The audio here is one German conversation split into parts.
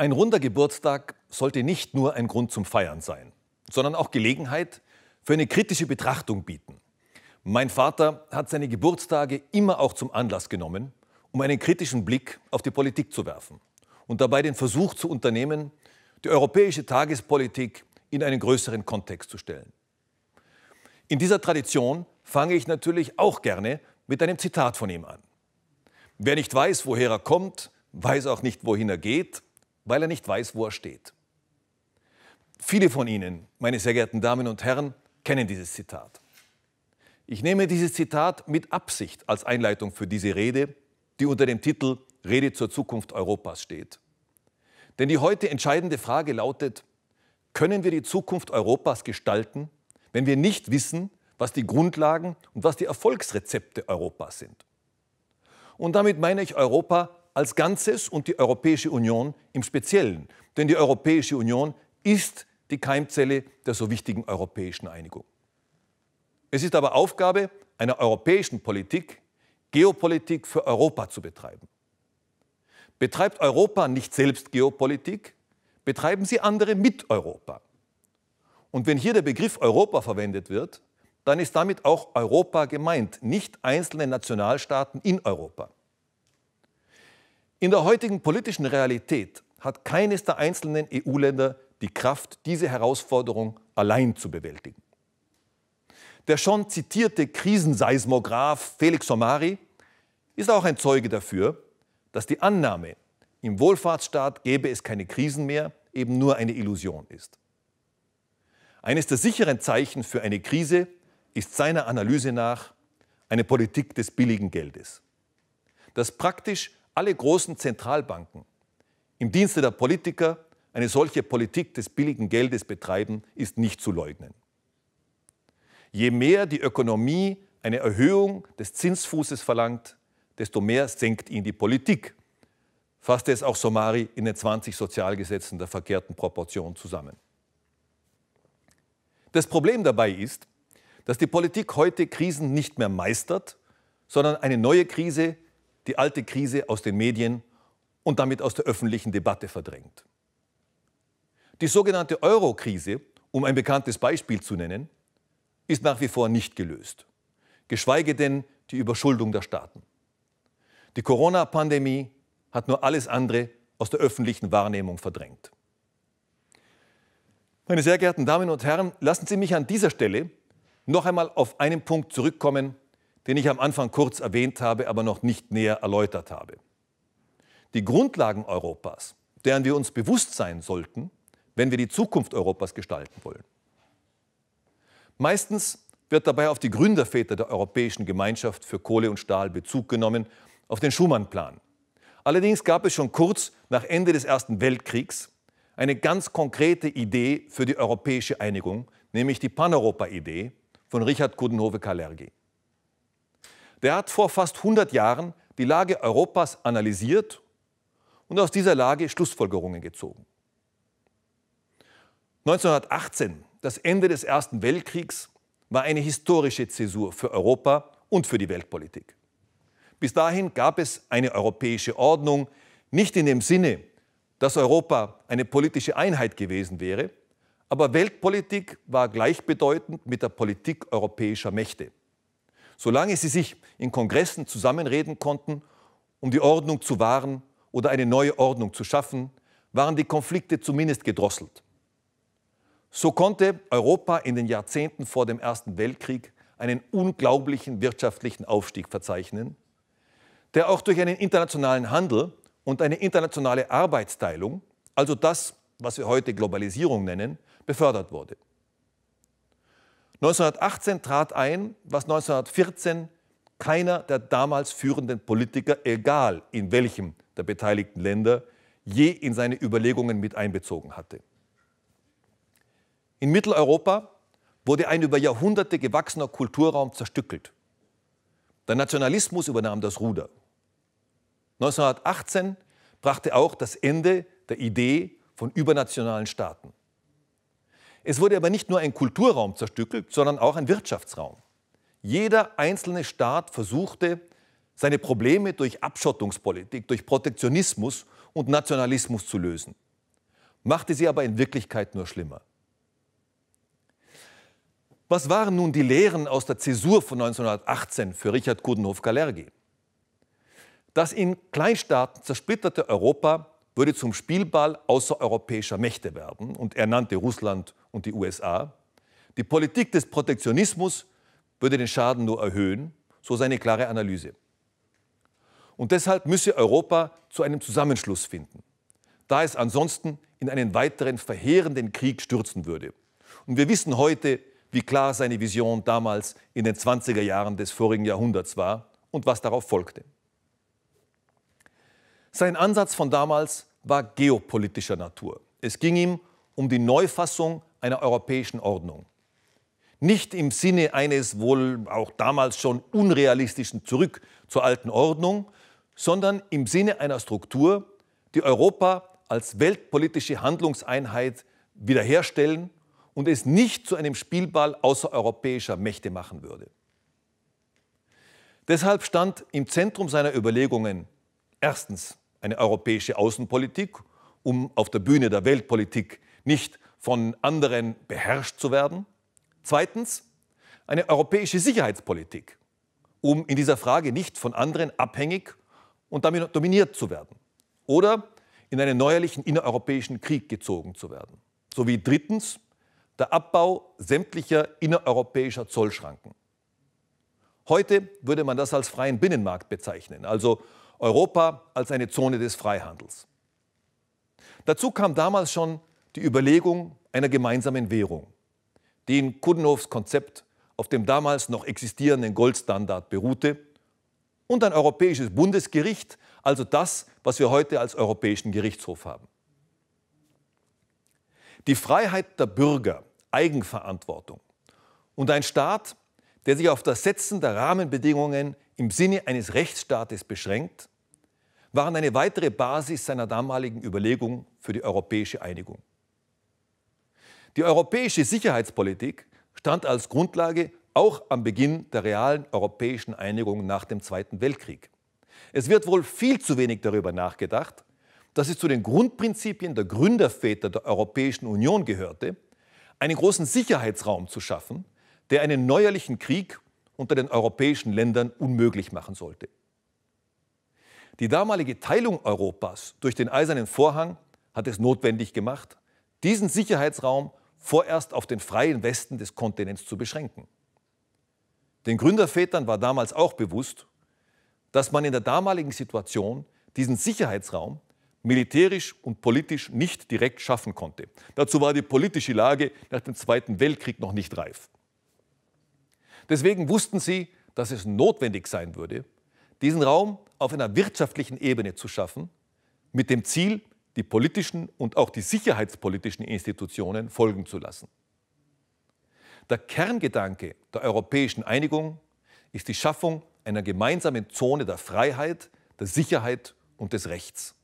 Ein runder Geburtstag sollte nicht nur ein Grund zum Feiern sein, sondern auch Gelegenheit für eine kritische Betrachtung bieten. Mein Vater hat seine Geburtstage immer auch zum Anlass genommen, um einen kritischen Blick auf die Politik zu werfen und dabei den Versuch zu unternehmen, die europäische Tagespolitik in einen größeren Kontext zu stellen. In dieser Tradition fange ich natürlich auch gerne mit einem Zitat von ihm an. Wer nicht weiß, woher er kommt, weiß auch nicht, wohin er geht weil er nicht weiß, wo er steht. Viele von Ihnen, meine sehr geehrten Damen und Herren, kennen dieses Zitat. Ich nehme dieses Zitat mit Absicht als Einleitung für diese Rede, die unter dem Titel Rede zur Zukunft Europas steht. Denn die heute entscheidende Frage lautet, können wir die Zukunft Europas gestalten, wenn wir nicht wissen, was die Grundlagen und was die Erfolgsrezepte Europas sind? Und damit meine ich Europa als Ganzes und die Europäische Union im Speziellen. Denn die Europäische Union ist die Keimzelle der so wichtigen europäischen Einigung. Es ist aber Aufgabe einer europäischen Politik, Geopolitik für Europa zu betreiben. Betreibt Europa nicht selbst Geopolitik, betreiben sie andere mit Europa. Und wenn hier der Begriff Europa verwendet wird, dann ist damit auch Europa gemeint, nicht einzelne Nationalstaaten in Europa. In der heutigen politischen Realität hat keines der einzelnen EU-Länder die Kraft, diese Herausforderung allein zu bewältigen. Der schon zitierte Krisenseismograph Felix Somari ist auch ein Zeuge dafür, dass die Annahme, im Wohlfahrtsstaat gäbe es keine Krisen mehr, eben nur eine Illusion ist. Eines der sicheren Zeichen für eine Krise ist seiner Analyse nach eine Politik des billigen Geldes, das praktisch alle großen Zentralbanken im Dienste der Politiker eine solche Politik des billigen Geldes betreiben, ist nicht zu leugnen. Je mehr die Ökonomie eine Erhöhung des Zinsfußes verlangt, desto mehr senkt ihn die Politik, fasste es auch Somari in den 20 Sozialgesetzen der verkehrten Proportion zusammen. Das Problem dabei ist, dass die Politik heute Krisen nicht mehr meistert, sondern eine neue Krise die alte Krise aus den Medien und damit aus der öffentlichen Debatte verdrängt. Die sogenannte Euro-Krise, um ein bekanntes Beispiel zu nennen, ist nach wie vor nicht gelöst, geschweige denn die Überschuldung der Staaten. Die Corona-Pandemie hat nur alles andere aus der öffentlichen Wahrnehmung verdrängt. Meine sehr geehrten Damen und Herren, lassen Sie mich an dieser Stelle noch einmal auf einen Punkt zurückkommen, den ich am Anfang kurz erwähnt habe, aber noch nicht näher erläutert habe. Die Grundlagen Europas, deren wir uns bewusst sein sollten, wenn wir die Zukunft Europas gestalten wollen. Meistens wird dabei auf die Gründerväter der Europäischen Gemeinschaft für Kohle und Stahl Bezug genommen, auf den Schumann-Plan. Allerdings gab es schon kurz nach Ende des Ersten Weltkriegs eine ganz konkrete Idee für die europäische Einigung, nämlich die Paneuropa-Idee von Richard Coudenhove-Kalergi. Der hat vor fast 100 Jahren die Lage Europas analysiert und aus dieser Lage Schlussfolgerungen gezogen. 1918, das Ende des Ersten Weltkriegs, war eine historische Zäsur für Europa und für die Weltpolitik. Bis dahin gab es eine europäische Ordnung, nicht in dem Sinne, dass Europa eine politische Einheit gewesen wäre, aber Weltpolitik war gleichbedeutend mit der Politik europäischer Mächte solange sie sich in Kongressen zusammenreden konnten, um die Ordnung zu wahren oder eine neue Ordnung zu schaffen, waren die Konflikte zumindest gedrosselt. So konnte Europa in den Jahrzehnten vor dem Ersten Weltkrieg einen unglaublichen wirtschaftlichen Aufstieg verzeichnen, der auch durch einen internationalen Handel und eine internationale Arbeitsteilung, also das, was wir heute Globalisierung nennen, befördert wurde. 1918 trat ein, was 1914 keiner der damals führenden Politiker, egal in welchem der beteiligten Länder, je in seine Überlegungen mit einbezogen hatte. In Mitteleuropa wurde ein über Jahrhunderte gewachsener Kulturraum zerstückelt. Der Nationalismus übernahm das Ruder. 1918 brachte auch das Ende der Idee von übernationalen Staaten. Es wurde aber nicht nur ein Kulturraum zerstückelt, sondern auch ein Wirtschaftsraum. Jeder einzelne Staat versuchte, seine Probleme durch Abschottungspolitik, durch Protektionismus und Nationalismus zu lösen, machte sie aber in Wirklichkeit nur schlimmer. Was waren nun die Lehren aus der Zäsur von 1918 für Richard Coudenhove-Kalergi? Das in Kleinstaaten zersplitterte Europa würde zum Spielball außereuropäischer Mächte werden und er nannte Russland und die USA. Die Politik des Protektionismus würde den Schaden nur erhöhen, so seine klare Analyse. Und deshalb müsse Europa zu einem Zusammenschluss finden, da es ansonsten in einen weiteren verheerenden Krieg stürzen würde. Und wir wissen heute, wie klar seine Vision damals in den 20er Jahren des vorigen Jahrhunderts war und was darauf folgte. Sein Ansatz von damals war geopolitischer Natur. Es ging ihm um die Neufassung einer europäischen Ordnung. Nicht im Sinne eines wohl auch damals schon unrealistischen Zurück zur alten Ordnung, sondern im Sinne einer Struktur, die Europa als weltpolitische Handlungseinheit wiederherstellen und es nicht zu einem Spielball außereuropäischer Mächte machen würde. Deshalb stand im Zentrum seiner Überlegungen erstens eine europäische Außenpolitik, um auf der Bühne der Weltpolitik nicht von anderen beherrscht zu werden. Zweitens, eine europäische Sicherheitspolitik, um in dieser Frage nicht von anderen abhängig und damit dominiert zu werden oder in einen neuerlichen innereuropäischen Krieg gezogen zu werden. Sowie drittens der Abbau sämtlicher innereuropäischer Zollschranken. Heute würde man das als freien Binnenmarkt bezeichnen, also Europa als eine Zone des Freihandels. Dazu kam damals schon die Überlegung einer gemeinsamen Währung, die in Kuddenhofs Konzept auf dem damals noch existierenden Goldstandard beruhte und ein europäisches Bundesgericht, also das, was wir heute als Europäischen Gerichtshof haben. Die Freiheit der Bürger, Eigenverantwortung und ein Staat, der sich auf das Setzen der Rahmenbedingungen im Sinne eines Rechtsstaates beschränkt, waren eine weitere Basis seiner damaligen Überlegung für die europäische Einigung. Die europäische Sicherheitspolitik stand als Grundlage auch am Beginn der realen europäischen Einigung nach dem Zweiten Weltkrieg. Es wird wohl viel zu wenig darüber nachgedacht, dass es zu den Grundprinzipien der Gründerväter der Europäischen Union gehörte, einen großen Sicherheitsraum zu schaffen, der einen neuerlichen Krieg unter den europäischen Ländern unmöglich machen sollte. Die damalige Teilung Europas durch den Eisernen Vorhang hat es notwendig gemacht, diesen Sicherheitsraum vorerst auf den freien Westen des Kontinents zu beschränken. Den Gründervätern war damals auch bewusst, dass man in der damaligen Situation diesen Sicherheitsraum militärisch und politisch nicht direkt schaffen konnte. Dazu war die politische Lage nach dem Zweiten Weltkrieg noch nicht reif. Deswegen wussten sie, dass es notwendig sein würde, diesen Raum auf einer wirtschaftlichen Ebene zu schaffen, mit dem Ziel, die politischen und auch die sicherheitspolitischen Institutionen folgen zu lassen. Der Kerngedanke der europäischen Einigung ist die Schaffung einer gemeinsamen Zone der Freiheit, der Sicherheit und des Rechts.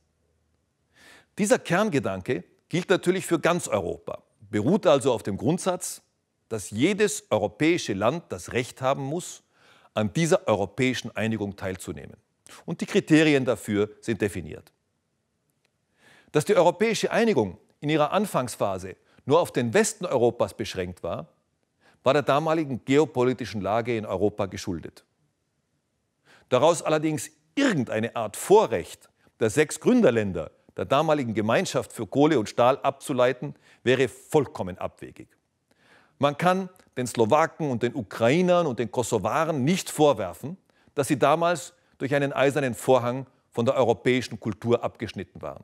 Dieser Kerngedanke gilt natürlich für ganz Europa, beruht also auf dem Grundsatz, dass jedes europäische Land das Recht haben muss, an dieser europäischen Einigung teilzunehmen. Und die Kriterien dafür sind definiert. Dass die europäische Einigung in ihrer Anfangsphase nur auf den Westen Europas beschränkt war, war der damaligen geopolitischen Lage in Europa geschuldet. Daraus allerdings irgendeine Art Vorrecht der sechs Gründerländer der damaligen Gemeinschaft für Kohle und Stahl abzuleiten, wäre vollkommen abwegig. Man kann den Slowaken und den Ukrainern und den Kosovaren nicht vorwerfen, dass sie damals durch einen eisernen Vorhang von der europäischen Kultur abgeschnitten waren.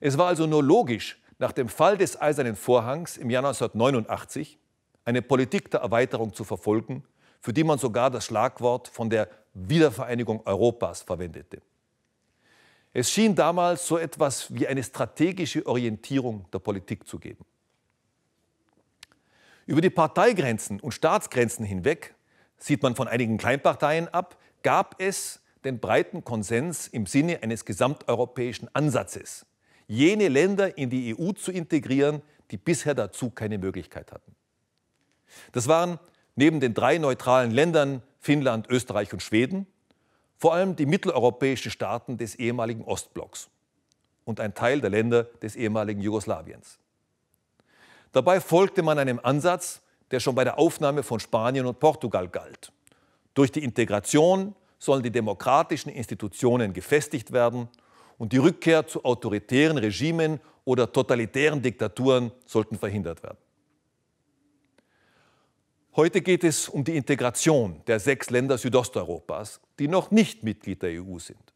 Es war also nur logisch, nach dem Fall des Eisernen Vorhangs im Jahr 1989 eine Politik der Erweiterung zu verfolgen, für die man sogar das Schlagwort von der Wiedervereinigung Europas verwendete. Es schien damals so etwas wie eine strategische Orientierung der Politik zu geben. Über die Parteigrenzen und Staatsgrenzen hinweg, sieht man von einigen Kleinparteien ab, gab es den breiten Konsens im Sinne eines gesamteuropäischen Ansatzes, jene Länder in die EU zu integrieren, die bisher dazu keine Möglichkeit hatten. Das waren neben den drei neutralen Ländern Finnland, Österreich und Schweden vor allem die mitteleuropäischen Staaten des ehemaligen Ostblocks und ein Teil der Länder des ehemaligen Jugoslawiens. Dabei folgte man einem Ansatz, der schon bei der Aufnahme von Spanien und Portugal galt. Durch die Integration sollen die demokratischen Institutionen gefestigt werden und die Rückkehr zu autoritären Regimen oder totalitären Diktaturen sollten verhindert werden. Heute geht es um die Integration der sechs Länder Südosteuropas, die noch nicht Mitglied der EU sind.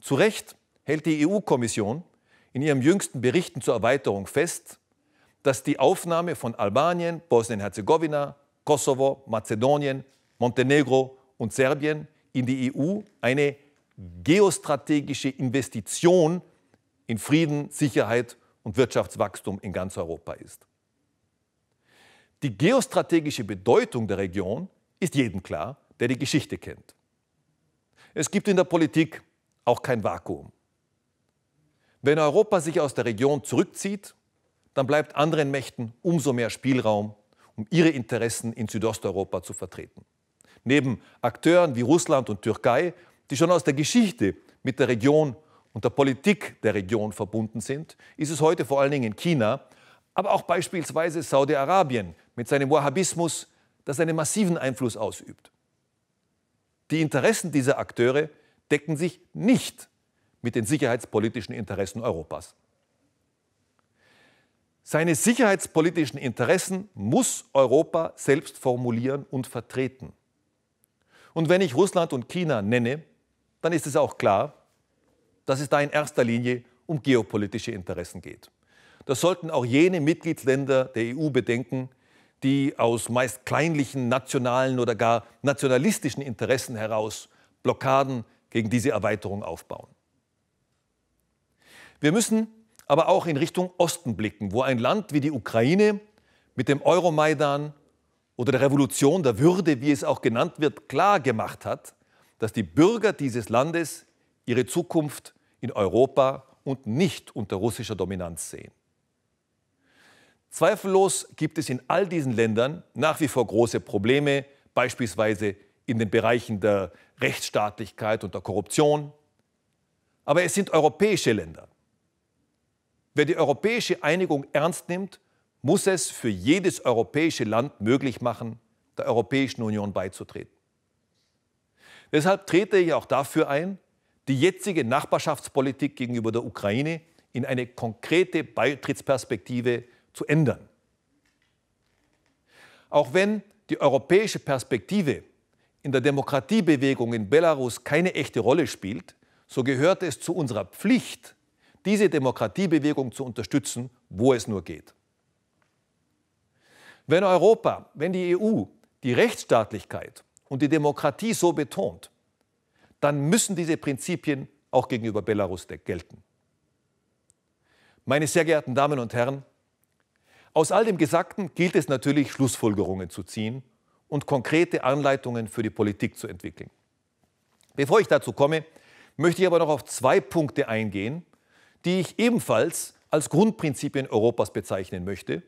Zu Recht hält die EU-Kommission in ihrem jüngsten Berichten zur Erweiterung fest, dass die Aufnahme von Albanien, Bosnien-Herzegowina, Kosovo, Mazedonien, Montenegro und Serbien in die EU eine geostrategische Investition in Frieden, Sicherheit und Wirtschaftswachstum in ganz Europa ist. Die geostrategische Bedeutung der Region ist jedem klar, der die Geschichte kennt. Es gibt in der Politik auch kein Vakuum. Wenn Europa sich aus der Region zurückzieht, dann bleibt anderen Mächten umso mehr Spielraum, um ihre Interessen in Südosteuropa zu vertreten. Neben Akteuren wie Russland und Türkei, die schon aus der Geschichte mit der Region und der Politik der Region verbunden sind, ist es heute vor allen Dingen in China, aber auch beispielsweise Saudi-Arabien mit seinem Wahhabismus, das einen massiven Einfluss ausübt. Die Interessen dieser Akteure decken sich nicht mit den sicherheitspolitischen Interessen Europas. Seine sicherheitspolitischen Interessen muss Europa selbst formulieren und vertreten. Und wenn ich Russland und China nenne, dann ist es auch klar, dass es da in erster Linie um geopolitische Interessen geht. Das sollten auch jene Mitgliedsländer der EU bedenken, die aus meist kleinlichen nationalen oder gar nationalistischen Interessen heraus Blockaden gegen diese Erweiterung aufbauen. Wir müssen aber auch in Richtung Osten blicken, wo ein Land wie die Ukraine mit dem Euromaidan oder der Revolution der Würde, wie es auch genannt wird, klar gemacht hat, dass die Bürger dieses Landes ihre Zukunft in Europa und nicht unter russischer Dominanz sehen. Zweifellos gibt es in all diesen Ländern nach wie vor große Probleme, beispielsweise in den Bereichen der Rechtsstaatlichkeit und der Korruption. Aber es sind europäische Länder, Wer die europäische Einigung ernst nimmt, muss es für jedes europäische Land möglich machen, der Europäischen Union beizutreten. Deshalb trete ich auch dafür ein, die jetzige Nachbarschaftspolitik gegenüber der Ukraine in eine konkrete Beitrittsperspektive zu ändern. Auch wenn die europäische Perspektive in der Demokratiebewegung in Belarus keine echte Rolle spielt, so gehört es zu unserer Pflicht, diese Demokratiebewegung zu unterstützen, wo es nur geht. Wenn Europa, wenn die EU die Rechtsstaatlichkeit und die Demokratie so betont, dann müssen diese Prinzipien auch gegenüber Belarus gelten. Meine sehr geehrten Damen und Herren, aus all dem Gesagten gilt es natürlich, Schlussfolgerungen zu ziehen und konkrete Anleitungen für die Politik zu entwickeln. Bevor ich dazu komme, möchte ich aber noch auf zwei Punkte eingehen, die ich ebenfalls als Grundprinzipien Europas bezeichnen möchte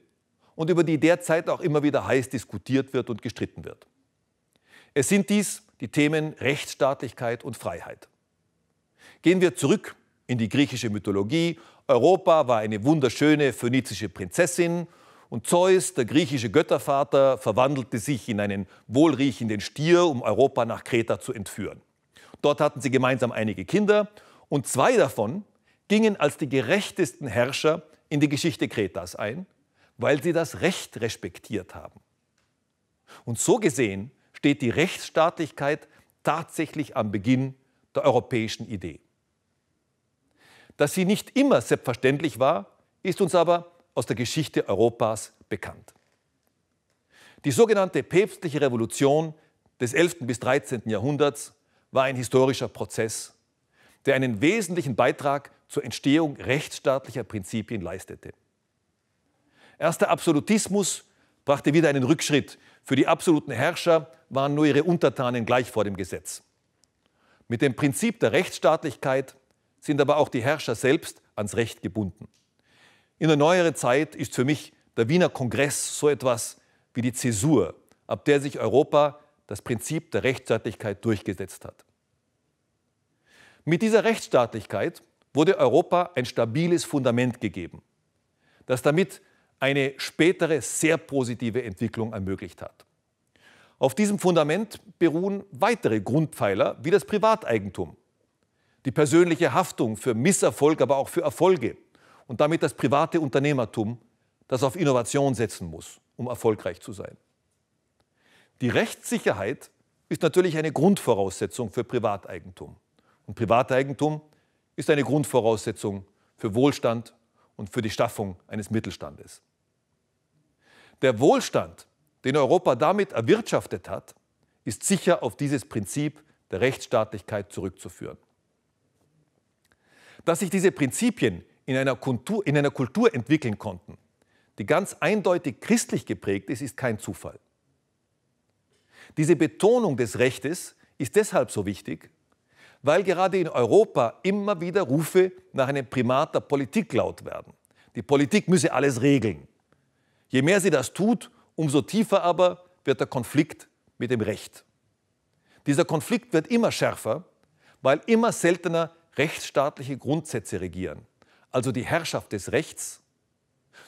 und über die derzeit auch immer wieder heiß diskutiert wird und gestritten wird. Es sind dies die Themen Rechtsstaatlichkeit und Freiheit. Gehen wir zurück in die griechische Mythologie. Europa war eine wunderschöne phönizische Prinzessin und Zeus, der griechische Göttervater, verwandelte sich in einen wohlriechenden Stier, um Europa nach Kreta zu entführen. Dort hatten sie gemeinsam einige Kinder und zwei davon gingen als die gerechtesten Herrscher in die Geschichte Kretas ein, weil sie das Recht respektiert haben. Und so gesehen steht die Rechtsstaatlichkeit tatsächlich am Beginn der europäischen Idee. Dass sie nicht immer selbstverständlich war, ist uns aber aus der Geschichte Europas bekannt. Die sogenannte päpstliche Revolution des 11. bis 13. Jahrhunderts war ein historischer Prozess der einen wesentlichen Beitrag zur Entstehung rechtsstaatlicher Prinzipien leistete. Erster Absolutismus brachte wieder einen Rückschritt. Für die absoluten Herrscher waren nur ihre Untertanen gleich vor dem Gesetz. Mit dem Prinzip der Rechtsstaatlichkeit sind aber auch die Herrscher selbst ans Recht gebunden. In der neueren Zeit ist für mich der Wiener Kongress so etwas wie die Zäsur, ab der sich Europa das Prinzip der Rechtsstaatlichkeit durchgesetzt hat. Mit dieser Rechtsstaatlichkeit wurde Europa ein stabiles Fundament gegeben, das damit eine spätere sehr positive Entwicklung ermöglicht hat. Auf diesem Fundament beruhen weitere Grundpfeiler wie das Privateigentum, die persönliche Haftung für Misserfolg, aber auch für Erfolge und damit das private Unternehmertum, das auf Innovation setzen muss, um erfolgreich zu sein. Die Rechtssicherheit ist natürlich eine Grundvoraussetzung für Privateigentum und Privateigentum ist eine Grundvoraussetzung für Wohlstand und für die Schaffung eines Mittelstandes. Der Wohlstand, den Europa damit erwirtschaftet hat, ist sicher auf dieses Prinzip der Rechtsstaatlichkeit zurückzuführen. Dass sich diese Prinzipien in einer, Kultur, in einer Kultur entwickeln konnten, die ganz eindeutig christlich geprägt ist, ist kein Zufall. Diese Betonung des Rechtes ist deshalb so wichtig, weil gerade in Europa immer wieder Rufe nach einem Primat der Politik laut werden. Die Politik müsse alles regeln. Je mehr sie das tut, umso tiefer aber wird der Konflikt mit dem Recht. Dieser Konflikt wird immer schärfer, weil immer seltener rechtsstaatliche Grundsätze regieren, also die Herrschaft des Rechts,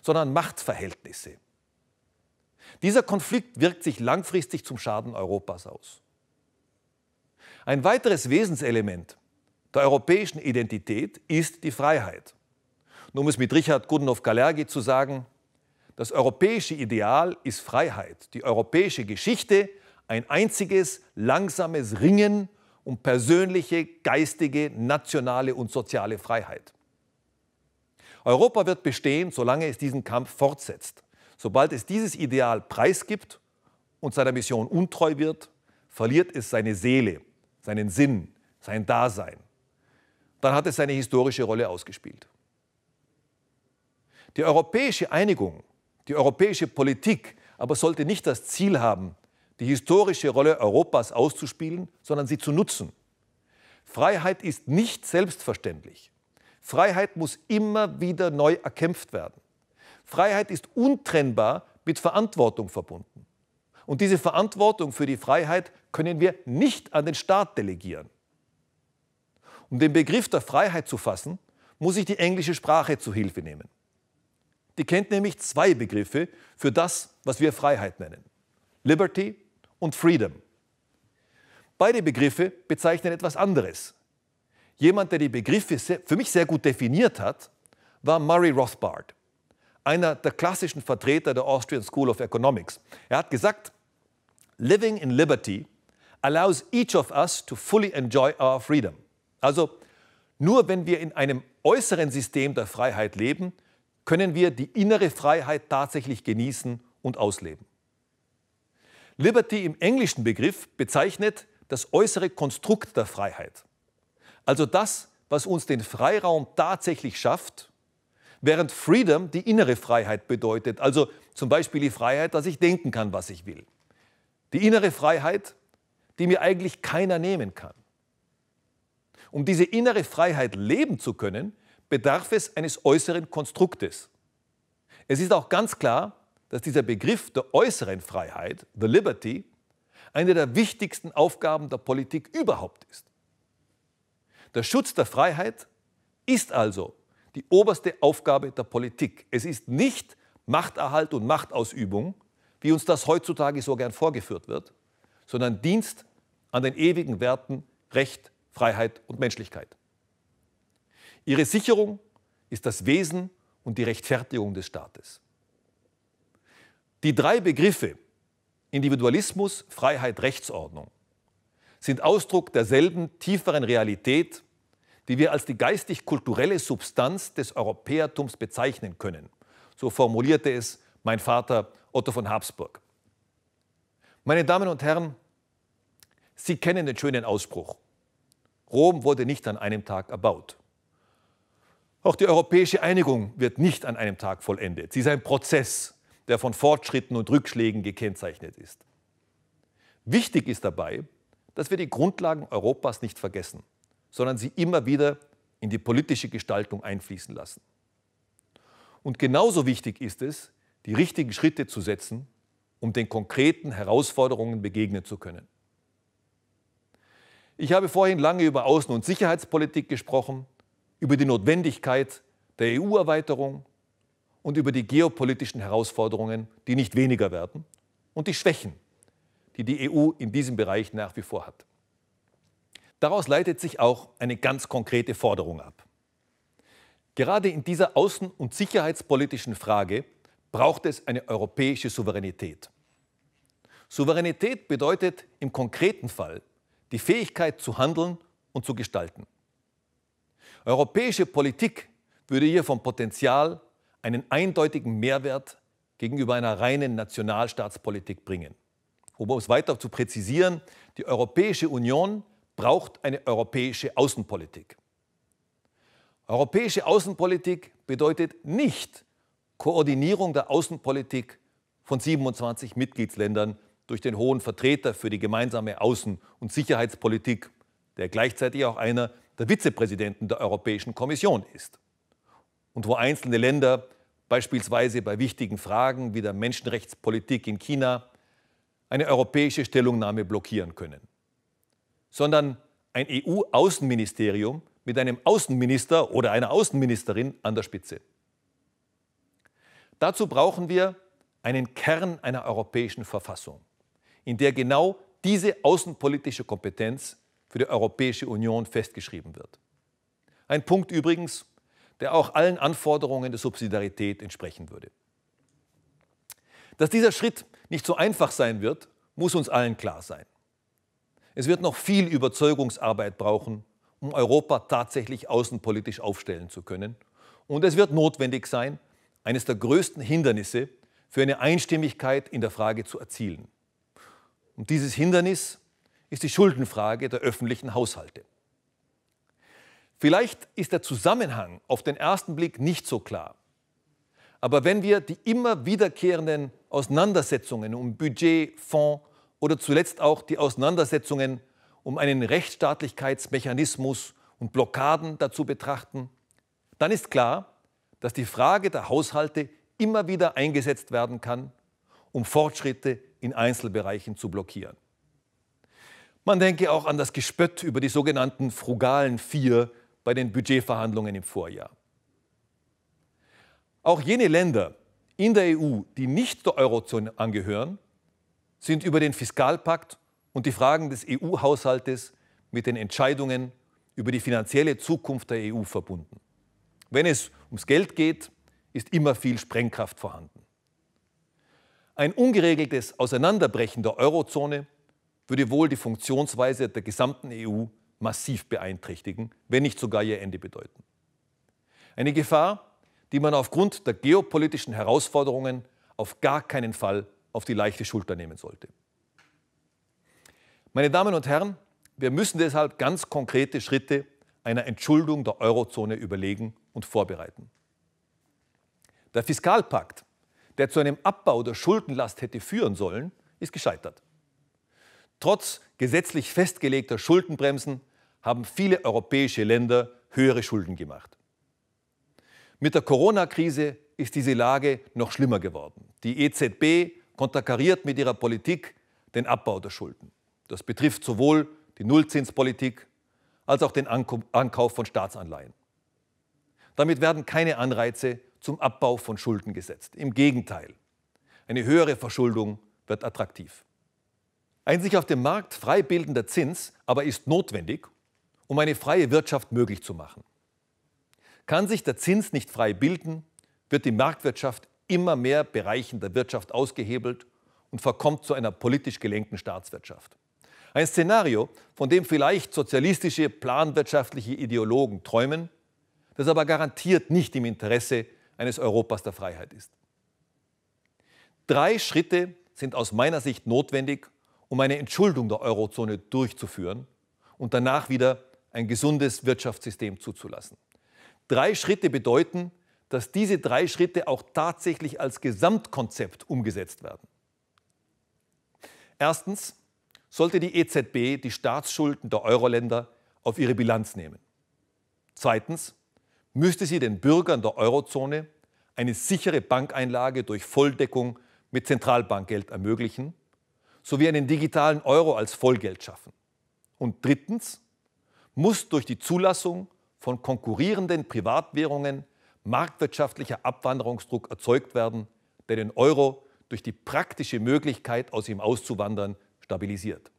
sondern Machtverhältnisse. Dieser Konflikt wirkt sich langfristig zum Schaden Europas aus. Ein weiteres Wesenselement der europäischen Identität ist die Freiheit. Nur um es mit Richard gudenhoff kalergi zu sagen, das europäische Ideal ist Freiheit, die europäische Geschichte ein einziges langsames Ringen um persönliche, geistige, nationale und soziale Freiheit. Europa wird bestehen, solange es diesen Kampf fortsetzt. Sobald es dieses Ideal preisgibt und seiner Mission untreu wird, verliert es seine Seele seinen Sinn, sein Dasein, dann hat es seine historische Rolle ausgespielt. Die europäische Einigung, die europäische Politik aber sollte nicht das Ziel haben, die historische Rolle Europas auszuspielen, sondern sie zu nutzen. Freiheit ist nicht selbstverständlich. Freiheit muss immer wieder neu erkämpft werden. Freiheit ist untrennbar mit Verantwortung verbunden. Und diese Verantwortung für die Freiheit können wir nicht an den Staat delegieren. Um den Begriff der Freiheit zu fassen, muss ich die englische Sprache zu Hilfe nehmen. Die kennt nämlich zwei Begriffe für das, was wir Freiheit nennen. Liberty und Freedom. Beide Begriffe bezeichnen etwas anderes. Jemand, der die Begriffe für mich sehr gut definiert hat, war Murray Rothbard, einer der klassischen Vertreter der Austrian School of Economics. Er hat gesagt, living in liberty allows each of us to fully enjoy our freedom. Also nur wenn wir in einem äußeren System der Freiheit leben, können wir die innere Freiheit tatsächlich genießen und ausleben. Liberty im englischen Begriff bezeichnet das äußere Konstrukt der Freiheit. Also das, was uns den Freiraum tatsächlich schafft, während Freedom die innere Freiheit bedeutet. Also zum Beispiel die Freiheit, dass ich denken kann, was ich will. Die innere Freiheit, die mir eigentlich keiner nehmen kann. Um diese innere Freiheit leben zu können, bedarf es eines äußeren Konstruktes. Es ist auch ganz klar, dass dieser Begriff der äußeren Freiheit, the liberty, eine der wichtigsten Aufgaben der Politik überhaupt ist. Der Schutz der Freiheit ist also die oberste Aufgabe der Politik. Es ist nicht Machterhalt und Machtausübung, wie uns das heutzutage so gern vorgeführt wird, sondern Dienst an den ewigen Werten Recht, Freiheit und Menschlichkeit. Ihre Sicherung ist das Wesen und die Rechtfertigung des Staates. Die drei Begriffe Individualismus, Freiheit, Rechtsordnung sind Ausdruck derselben tieferen Realität, die wir als die geistig-kulturelle Substanz des Europäertums bezeichnen können. So formulierte es mein Vater Otto von Habsburg. Meine Damen und Herren, Sie kennen den schönen Ausspruch. Rom wurde nicht an einem Tag erbaut. Auch die europäische Einigung wird nicht an einem Tag vollendet. Sie ist ein Prozess, der von Fortschritten und Rückschlägen gekennzeichnet ist. Wichtig ist dabei, dass wir die Grundlagen Europas nicht vergessen, sondern sie immer wieder in die politische Gestaltung einfließen lassen. Und genauso wichtig ist es, die richtigen Schritte zu setzen, um den konkreten Herausforderungen begegnen zu können. Ich habe vorhin lange über Außen- und Sicherheitspolitik gesprochen, über die Notwendigkeit der EU-Erweiterung und über die geopolitischen Herausforderungen, die nicht weniger werden, und die Schwächen, die die EU in diesem Bereich nach wie vor hat. Daraus leitet sich auch eine ganz konkrete Forderung ab. Gerade in dieser außen- und sicherheitspolitischen Frage braucht es eine europäische Souveränität. Souveränität bedeutet im konkreten Fall die Fähigkeit zu handeln und zu gestalten. Europäische Politik würde hier vom Potenzial einen eindeutigen Mehrwert gegenüber einer reinen Nationalstaatspolitik bringen. Um es weiter zu präzisieren, die Europäische Union braucht eine europäische Außenpolitik. Europäische Außenpolitik bedeutet nicht Koordinierung der Außenpolitik von 27 Mitgliedsländern durch den hohen Vertreter für die gemeinsame Außen- und Sicherheitspolitik, der gleichzeitig auch einer der Vizepräsidenten der Europäischen Kommission ist. Und wo einzelne Länder beispielsweise bei wichtigen Fragen wie der Menschenrechtspolitik in China eine europäische Stellungnahme blockieren können, sondern ein EU-Außenministerium mit einem Außenminister oder einer Außenministerin an der Spitze. Dazu brauchen wir einen Kern einer europäischen Verfassung, in der genau diese außenpolitische Kompetenz für die Europäische Union festgeschrieben wird. Ein Punkt übrigens, der auch allen Anforderungen der Subsidiarität entsprechen würde. Dass dieser Schritt nicht so einfach sein wird, muss uns allen klar sein. Es wird noch viel Überzeugungsarbeit brauchen, um Europa tatsächlich außenpolitisch aufstellen zu können. Und es wird notwendig sein, eines der größten Hindernisse für eine Einstimmigkeit in der Frage zu erzielen. Und dieses Hindernis ist die Schuldenfrage der öffentlichen Haushalte. Vielleicht ist der Zusammenhang auf den ersten Blick nicht so klar. Aber wenn wir die immer wiederkehrenden Auseinandersetzungen um Budget, Fonds oder zuletzt auch die Auseinandersetzungen um einen Rechtsstaatlichkeitsmechanismus und Blockaden dazu betrachten, dann ist klar, dass die Frage der Haushalte immer wieder eingesetzt werden kann, um Fortschritte in Einzelbereichen zu blockieren. Man denke auch an das Gespött über die sogenannten frugalen Vier bei den Budgetverhandlungen im Vorjahr. Auch jene Länder in der EU, die nicht der Eurozone angehören, sind über den Fiskalpakt und die Fragen des EU-Haushaltes mit den Entscheidungen über die finanzielle Zukunft der EU verbunden. Wenn es ums Geld geht, ist immer viel Sprengkraft vorhanden. Ein ungeregeltes Auseinanderbrechen der Eurozone würde wohl die Funktionsweise der gesamten EU massiv beeinträchtigen, wenn nicht sogar ihr Ende bedeuten. Eine Gefahr, die man aufgrund der geopolitischen Herausforderungen auf gar keinen Fall auf die leichte Schulter nehmen sollte. Meine Damen und Herren, wir müssen deshalb ganz konkrete Schritte einer Entschuldung der Eurozone überlegen und vorbereiten. Der Fiskalpakt, der zu einem Abbau der Schuldenlast hätte führen sollen, ist gescheitert. Trotz gesetzlich festgelegter Schuldenbremsen haben viele europäische Länder höhere Schulden gemacht. Mit der Corona-Krise ist diese Lage noch schlimmer geworden. Die EZB konterkariert mit ihrer Politik den Abbau der Schulden. Das betrifft sowohl die Nullzinspolitik als auch den Ankauf von Staatsanleihen. Damit werden keine Anreize zum Abbau von Schulden gesetzt. Im Gegenteil, eine höhere Verschuldung wird attraktiv. Ein sich auf dem Markt frei bildender Zins aber ist notwendig, um eine freie Wirtschaft möglich zu machen. Kann sich der Zins nicht frei bilden, wird die Marktwirtschaft immer mehr Bereichen der Wirtschaft ausgehebelt und verkommt zu einer politisch gelenkten Staatswirtschaft. Ein Szenario, von dem vielleicht sozialistische, planwirtschaftliche Ideologen träumen, das aber garantiert nicht im Interesse eines Europas der Freiheit ist. Drei Schritte sind aus meiner Sicht notwendig, um eine Entschuldung der Eurozone durchzuführen und danach wieder ein gesundes Wirtschaftssystem zuzulassen. Drei Schritte bedeuten, dass diese drei Schritte auch tatsächlich als Gesamtkonzept umgesetzt werden. Erstens, sollte die EZB die Staatsschulden der Euroländer auf ihre Bilanz nehmen. Zweitens müsste sie den Bürgern der Eurozone eine sichere Bankeinlage durch Volldeckung mit Zentralbankgeld ermöglichen sowie einen digitalen Euro als Vollgeld schaffen. Und drittens muss durch die Zulassung von konkurrierenden Privatwährungen marktwirtschaftlicher Abwanderungsdruck erzeugt werden, der den Euro durch die praktische Möglichkeit, aus ihm auszuwandern, stabilisiert.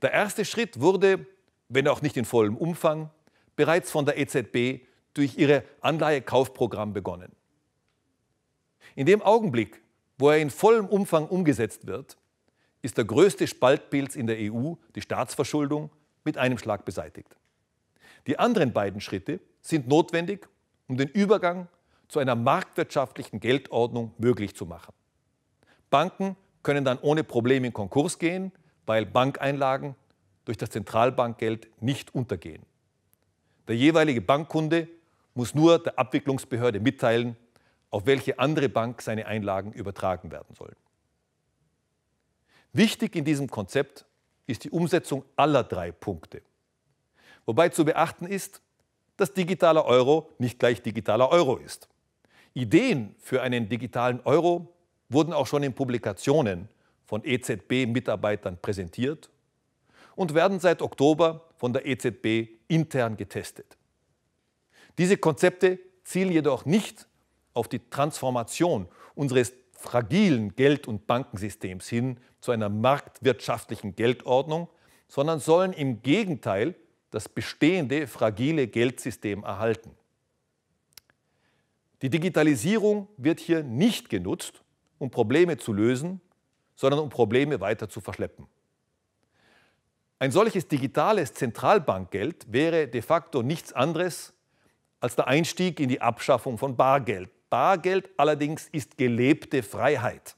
Der erste Schritt wurde, wenn auch nicht in vollem Umfang, bereits von der EZB durch ihre Anleihekaufprogramm begonnen. In dem Augenblick, wo er in vollem Umfang umgesetzt wird, ist der größte Spaltpilz in der EU, die Staatsverschuldung, mit einem Schlag beseitigt. Die anderen beiden Schritte sind notwendig, um den Übergang zu einer marktwirtschaftlichen Geldordnung möglich zu machen. Banken können dann ohne Probleme in Konkurs gehen, weil Bankeinlagen durch das Zentralbankgeld nicht untergehen. Der jeweilige Bankkunde muss nur der Abwicklungsbehörde mitteilen, auf welche andere Bank seine Einlagen übertragen werden sollen. Wichtig in diesem Konzept ist die Umsetzung aller drei Punkte. Wobei zu beachten ist, dass digitaler Euro nicht gleich digitaler Euro ist. Ideen für einen digitalen Euro wurden auch schon in Publikationen von EZB-Mitarbeitern präsentiert und werden seit Oktober von der EZB intern getestet. Diese Konzepte zielen jedoch nicht auf die Transformation unseres fragilen Geld- und Bankensystems hin zu einer marktwirtschaftlichen Geldordnung, sondern sollen im Gegenteil das bestehende fragile Geldsystem erhalten. Die Digitalisierung wird hier nicht genutzt, um Probleme zu lösen, sondern um Probleme weiter zu verschleppen. Ein solches digitales Zentralbankgeld wäre de facto nichts anderes als der Einstieg in die Abschaffung von Bargeld. Bargeld allerdings ist gelebte Freiheit.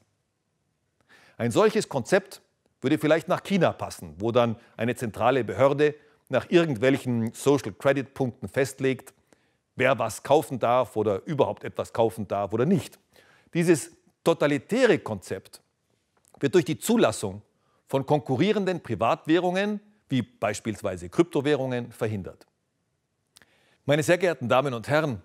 Ein solches Konzept würde vielleicht nach China passen, wo dann eine zentrale Behörde nach irgendwelchen Social Credit Punkten festlegt, wer was kaufen darf oder überhaupt etwas kaufen darf oder nicht. Dieses totalitäre Konzept wird durch die Zulassung von konkurrierenden Privatwährungen wie beispielsweise Kryptowährungen verhindert. Meine sehr geehrten Damen und Herren,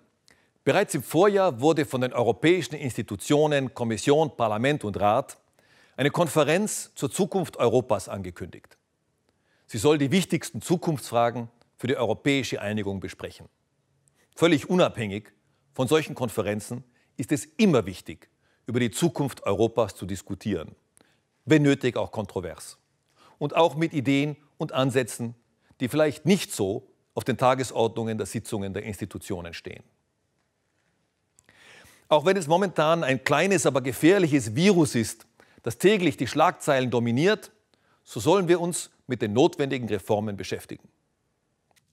bereits im Vorjahr wurde von den europäischen Institutionen Kommission, Parlament und Rat eine Konferenz zur Zukunft Europas angekündigt. Sie soll die wichtigsten Zukunftsfragen für die europäische Einigung besprechen. Völlig unabhängig von solchen Konferenzen ist es immer wichtig, über die Zukunft Europas zu diskutieren. Wenn nötig auch kontrovers. Und auch mit Ideen und Ansätzen, die vielleicht nicht so auf den Tagesordnungen der Sitzungen der Institutionen stehen. Auch wenn es momentan ein kleines, aber gefährliches Virus ist, das täglich die Schlagzeilen dominiert, so sollen wir uns mit den notwendigen Reformen beschäftigen.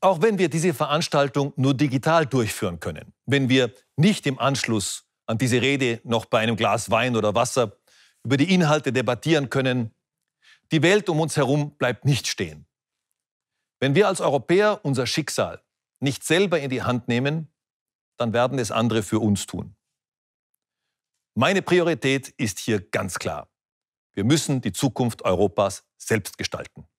Auch wenn wir diese Veranstaltung nur digital durchführen können, wenn wir nicht im Anschluss an diese Rede noch bei einem Glas Wein oder Wasser über die Inhalte debattieren können. Die Welt um uns herum bleibt nicht stehen. Wenn wir als Europäer unser Schicksal nicht selber in die Hand nehmen, dann werden es andere für uns tun. Meine Priorität ist hier ganz klar. Wir müssen die Zukunft Europas selbst gestalten.